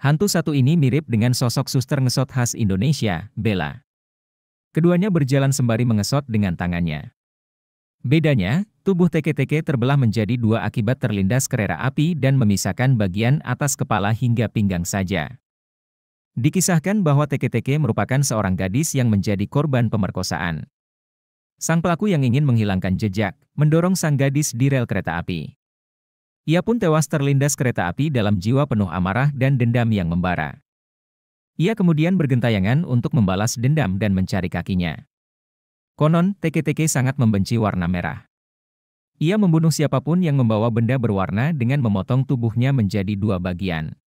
Hantu satu ini mirip dengan sosok suster ngesot khas Indonesia, Bella. Keduanya berjalan sembari mengesot dengan tangannya. Bedanya, tubuh teke-teke terbelah menjadi dua akibat terlindas kereta api dan memisahkan bagian atas kepala hingga pinggang saja. Dikisahkan bahwa teke-teke merupakan seorang gadis yang menjadi korban pemerkosaan. Sang pelaku yang ingin menghilangkan jejak, mendorong sang gadis di rel kereta api. Ia pun tewas terlindas kereta api dalam jiwa penuh amarah dan dendam yang membara. Ia kemudian bergentayangan untuk membalas dendam dan mencari kakinya. Konon, TKTK sangat membenci warna merah. Ia membunuh siapapun yang membawa benda berwarna dengan memotong tubuhnya menjadi dua bagian.